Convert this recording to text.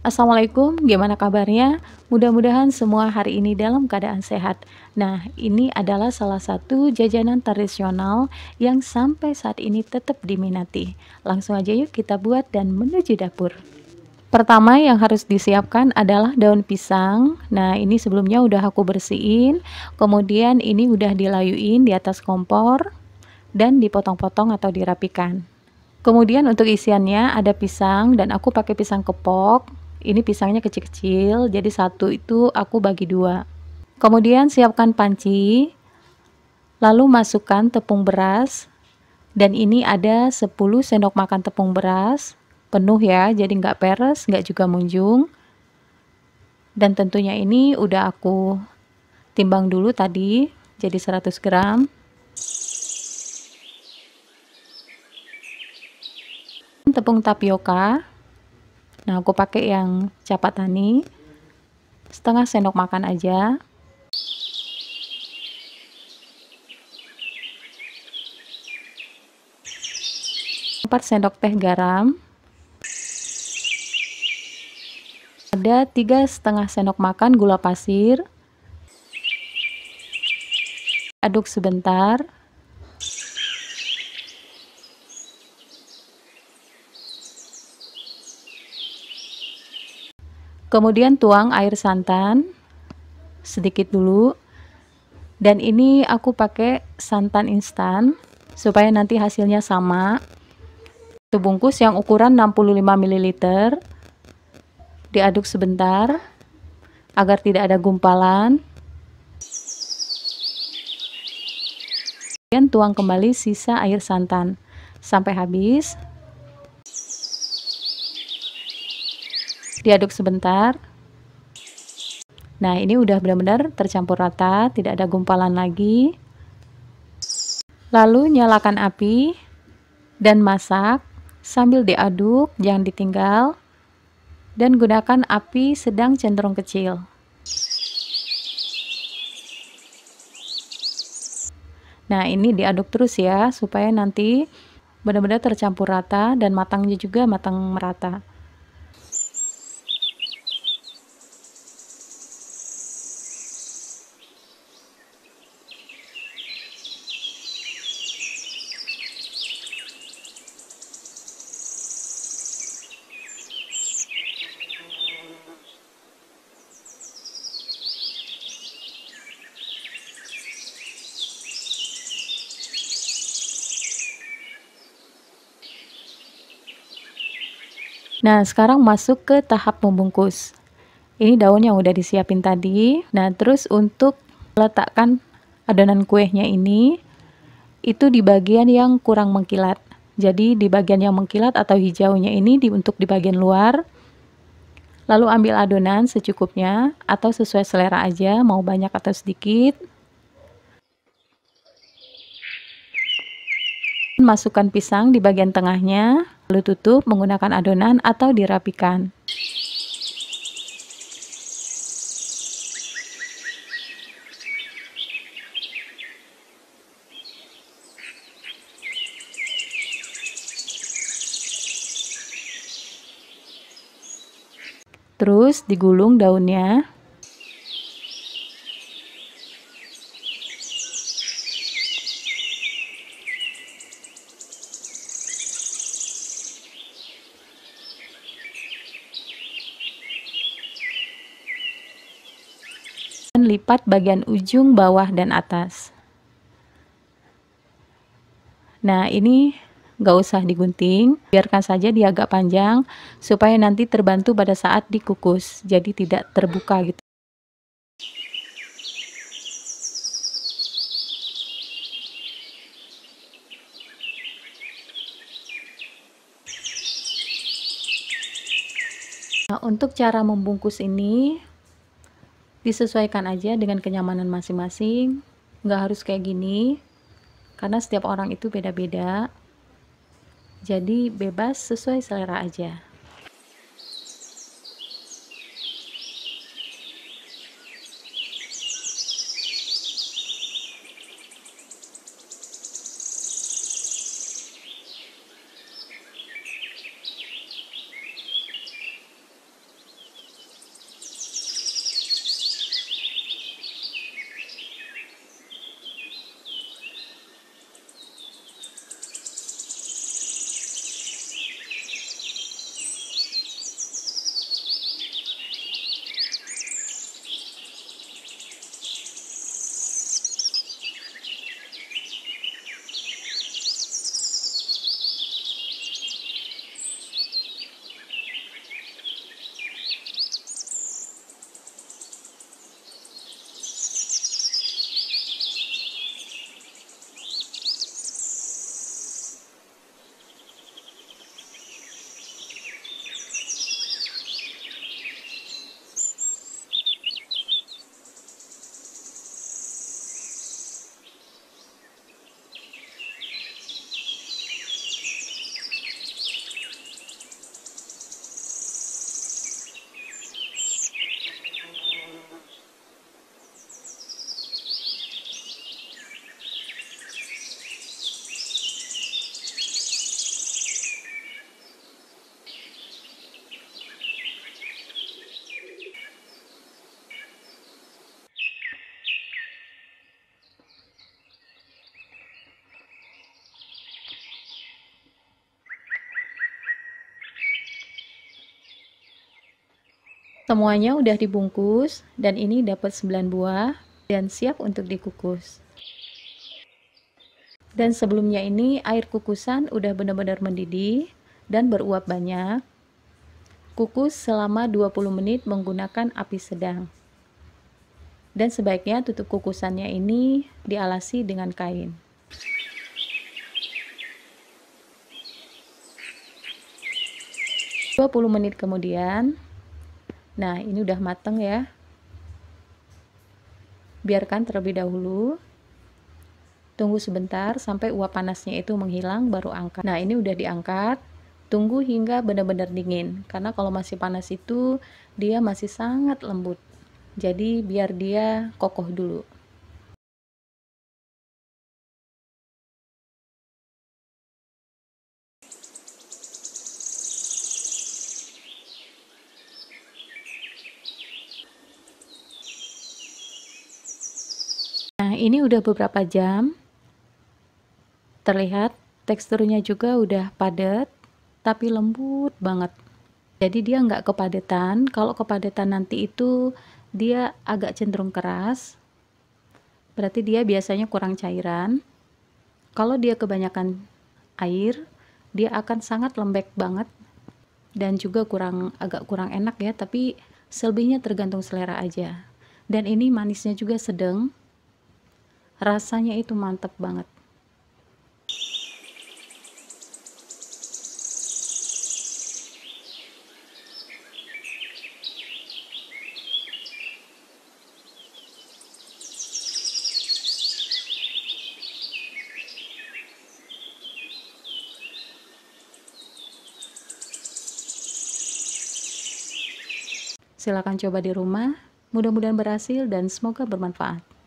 Assalamualaikum, gimana kabarnya? Mudah-mudahan semua hari ini dalam keadaan sehat. Nah, ini adalah salah satu jajanan tradisional yang sampai saat ini tetap diminati. Langsung aja yuk kita buat dan menuju dapur. Pertama yang harus disiapkan adalah daun pisang. Nah, ini sebelumnya udah aku bersihin. Kemudian ini udah dilayuin di atas kompor dan dipotong-potong atau dirapikan. Kemudian untuk isiannya ada pisang dan aku pakai pisang kepok. Ini pisangnya kecil-kecil, jadi satu itu aku bagi dua. Kemudian siapkan panci, lalu masukkan tepung beras, dan ini ada 10 sendok makan tepung beras, penuh ya, jadi nggak peres, nggak juga munjung. Dan tentunya ini udah aku timbang dulu tadi, jadi 100 gram. Tepung tapioka, Nah, aku pakai yang capat tani. Setengah sendok makan aja. Empat sendok teh garam. Ada tiga setengah sendok makan gula pasir. Aduk sebentar. Kemudian tuang air santan sedikit dulu. Dan ini aku pakai santan instan supaya nanti hasilnya sama. Satu bungkus yang ukuran 65 ml. Diaduk sebentar agar tidak ada gumpalan. Kemudian tuang kembali sisa air santan sampai habis. diaduk sebentar nah ini udah benar-benar tercampur rata tidak ada gumpalan lagi lalu nyalakan api dan masak sambil diaduk jangan ditinggal dan gunakan api sedang cenderung kecil Nah, ini diaduk terus ya, supaya nanti benar-benar tercampur rata dan matangnya juga matang merata. Nah, sekarang masuk ke tahap membungkus. Ini daun yang udah disiapin tadi. Nah, terus untuk letakkan adonan kuenya ini, itu di bagian yang kurang mengkilat. Jadi di bagian yang mengkilat atau hijaunya ini di, untuk di bagian luar. Lalu ambil adonan secukupnya atau sesuai selera aja, mau banyak atau sedikit. Masukkan pisang di bagian tengahnya lalu tutup menggunakan adonan atau dirapikan. Terus digulung daunnya lipat bagian ujung bawah dan atas nah ini nggak usah digunting biarkan saja dia agak panjang supaya nanti terbantu pada saat dikukus jadi tidak terbuka gitu Nah, untuk cara membungkus ini, disesuaikan aja dengan kenyamanan masing-masing nggak harus kayak gini karena setiap orang itu beda-beda jadi bebas sesuai selera aja Semuanya udah dibungkus dan ini dapat 9 buah dan siap untuk dikukus. Dan sebelumnya ini air kukusan udah benar-benar mendidih dan beruap banyak. Kukus selama 20 menit menggunakan api sedang. Dan sebaiknya tutup kukusannya ini dialasi dengan kain. Dua puluh menit kemudian, Nah, ini udah mateng ya. Biarkan terlebih dahulu. Tunggu sebentar sampai uap panasnya itu menghilang baru angkat. Nah, ini udah diangkat. Tunggu hingga benar-benar dingin karena kalau masih panas itu dia masih sangat lembut. Jadi biar dia kokoh dulu. ini udah beberapa jam. Terlihat teksturnya juga udah padat, tapi lembut banget. Jadi dia nggak kepadatan. Kalau kepadatan nanti itu dia agak cenderung keras. Berarti dia biasanya kurang cairan. Kalau dia kebanyakan air, dia akan sangat lembek banget dan juga kurang agak kurang enak ya, tapi selebihnya tergantung selera aja. Dan ini manisnya juga sedang, rasanya itu mantep banget Silakan coba di rumah. Mudah-mudahan berhasil dan semoga bermanfaat.